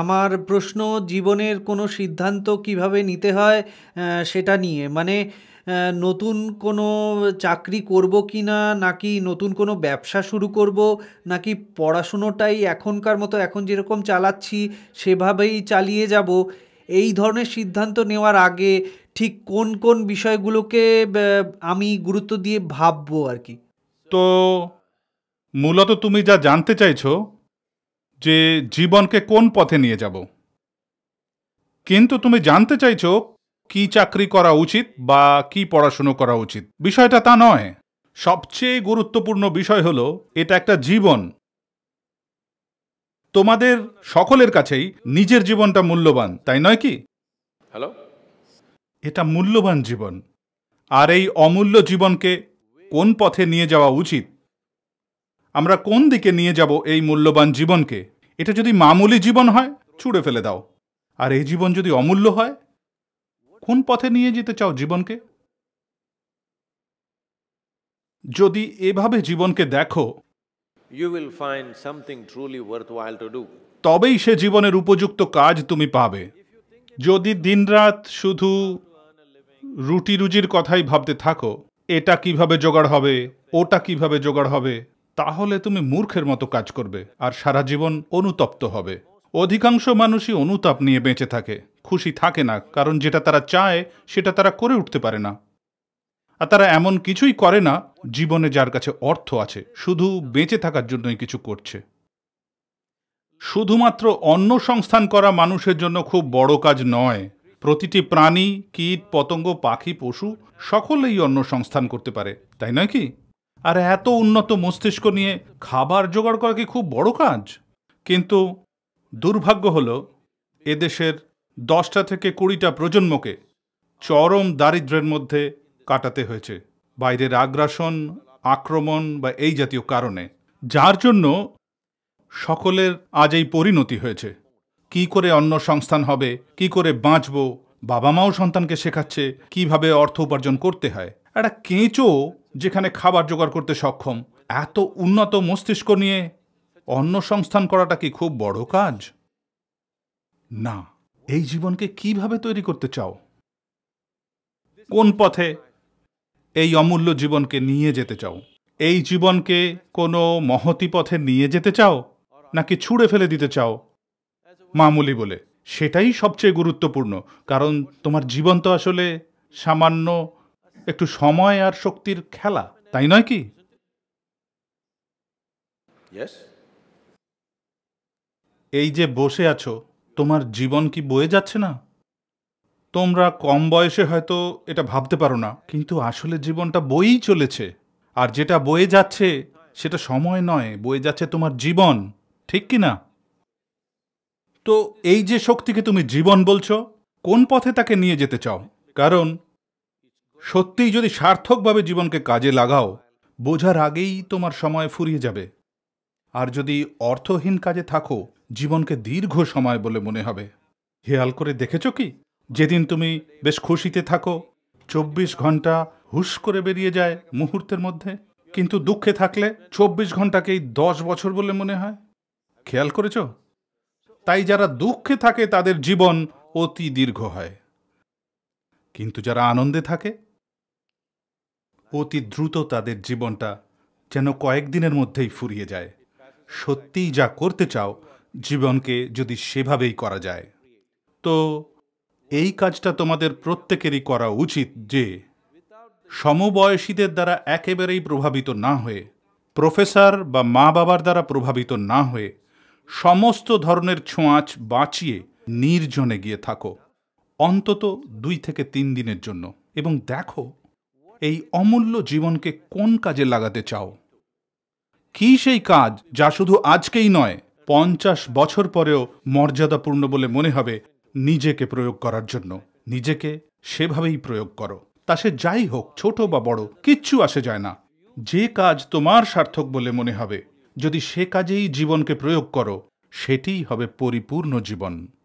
আমার প্রশ্ন জীবনের কোনো সিদ্ধান্ত কিভাবে নিতে হয় সেটা নিয়ে মানে নতুন কোনো চাকরি করব কি না নাকি নতুন কোনো ব্যবসা শুরু করব নাকি পড়াশুনোটাই এখনকার মতো এখন যেরকম চালাচ্ছি সেভাবেই চালিয়ে যাব এই ধরনের সিদ্ধান্ত নেওয়ার আগে ঠিক কোন কোন বিষয়গুলোকে আমি গুরুত্ব দিয়ে ভাববো আর কি তো মূলত তুমি যা জানতে চাইছো যে জীবনকে কোন পথে নিয়ে যাব কিন্তু তুমি জানতে চাইছো কি চাকরি করা উচিত বা কি পড়াশুনো করা উচিত বিষয়টা তা নয় সবচেয়ে গুরুত্বপূর্ণ বিষয় হল এটা একটা জীবন তোমাদের সকলের কাছেই নিজের জীবনটা মূল্যবান তাই নয় কি হ্যালো এটা মূল্যবান জীবন আর এই অমূল্য জীবনকে কোন পথে নিয়ে যাওয়া উচিত আমরা কোন দিকে নিয়ে যাব এই মূল্যবান জীবনকে এটা যদি মামুলি জীবন হয় ছুঁড়ে ফেলে দাও আর এই জীবন যদি অমূল্য হয় কোন পথে নিয়ে যেতে চাও জীবনকে যদি এভাবে জীবনকে দেখো সামথিং তবেই সে জীবনের উপযুক্ত কাজ তুমি পাবে যদি দিনরাত শুধু রুটি রুজির কথাই ভাবতে থাকো এটা কিভাবে জোগাড় হবে ওটা কিভাবে জোগাড় হবে তাহলে তুমি মূর্খের মতো কাজ করবে আর সারা জীবন অনুতপ্ত হবে অধিকাংশ মানুষই অনুতাপ নিয়ে বেঁচে থাকে খুশি থাকে না কারণ যেটা তারা চায় সেটা তারা করে উঠতে পারে না আর তারা এমন কিছুই করে না জীবনে যার কাছে অর্থ আছে শুধু বেঁচে থাকার জন্যই কিছু করছে শুধুমাত্র অন্ন সংস্থান করা মানুষের জন্য খুব বড় কাজ নয় প্রতিটি প্রাণী কীট পতঙ্গ পাখি পশু সকলেই অন্ন সংস্থান করতে পারে তাই নয় কি আর এত উন্নত মস্তিষ্ক নিয়ে খাবার জোগাড় করা কি খুব বড় কাজ কিন্তু দুর্ভাগ্য হল এদেশের দশটা থেকে কুড়িটা প্রজন্মকে চরম দারিদ্র্যের মধ্যে কাটাতে হয়েছে বাইরের আগ্রাসন আক্রমণ বা এই জাতীয় কারণে যার জন্য সকলের আজ এই পরিণতি হয়েছে কি করে অন্য সংস্থান হবে কি করে বাঁচবো বাবা মাও সন্তানকে শেখাচ্ছে কিভাবে অর্থ উপার্জন করতে হয় একটা কেঁচো যেখানে খাবার জোগাড় করতে সক্ষম এত উন্নত মস্তিষ্ক নিয়ে অন্য সংস্থান করাটা কি খুব বড় কাজ না এই জীবনকে কিভাবে তৈরি করতে চাও কোন পথে এই অমূল্য জীবনকে নিয়ে যেতে চাও এই জীবনকে কোনো মহতি পথে নিয়ে যেতে চাও নাকি ছুঁড়ে ফেলে দিতে চাও মামুলি বলে সেটাই সবচেয়ে গুরুত্বপূর্ণ কারণ তোমার জীবন তো আসলে সামান্য একটু সময় আর শক্তির খেলা তাই নয় কি এই যে বসে আছো তোমার জীবন কি বয়ে যাচ্ছে না তোমরা কম বয়সে হয়তো এটা ভাবতে পারো না কিন্তু আসলে জীবনটা বয়েই চলেছে আর যেটা বয়ে যাচ্ছে সেটা সময় নয় বয়ে যাচ্ছে তোমার জীবন ঠিক কি না তো এই যে শক্তিকে তুমি জীবন বলছো কোন পথে তাকে নিয়ে যেতে চাও কারণ সত্যিই যদি সার্থকভাবে জীবনকে কাজে লাগাও বোঝার আগেই তোমার সময় ফুরিয়ে যাবে আর যদি অর্থহীন কাজে থাকো জীবনকে দীর্ঘ সময় বলে মনে হবে হেয়াল করে দেখেছ কি যেদিন তুমি বেশ খুশিতে থাকো চব্বিশ ঘন্টা হুশ করে বেরিয়ে যায় মুহূর্তের মধ্যে কিন্তু দুঃখে থাকলে চব্বিশ ঘন্টাকেই দশ বছর বলে মনে হয় খেয়াল করেছ তাই যারা দুঃখে থাকে তাদের জীবন অতি দীর্ঘ হয় কিন্তু যারা আনন্দে থাকে অতি দ্রুত তাদের জীবনটা যেন কয়েকদিনের মধ্যেই ফুরিয়ে যায় সত্যিই যা করতে চাও জীবনকে যদি সেভাবেই করা যায় তো এই কাজটা তোমাদের প্রত্যেকেরই করা উচিত যে সমবয়সীদের দ্বারা একেবারেই প্রভাবিত না হয়ে প্রফেসর বা মা বাবার দ্বারা প্রভাবিত না হয়ে সমস্ত ধরনের ছোঁয়াচ বাঁচিয়ে নির্জনে গিয়ে থাকো অন্তত দুই থেকে তিন দিনের জন্য এবং দেখো এই অমূল্য জীবনকে কোন কাজে লাগাতে চাও কি সেই কাজ যা শুধু আজকেই নয় পঞ্চাশ বছর পরেও মর্যাদাপূর্ণ বলে মনে হবে নিজেকে প্রয়োগ করার জন্য নিজেকে সেভাবেই প্রয়োগ করো তা সে যাই হোক ছোট বা বড় কিচ্ছু আসে যায় না যে কাজ তোমার সার্থক বলে মনে হবে যদি সে কাজেই জীবনকে প্রয়োগ করো সেটিই হবে পরিপূর্ণ জীবন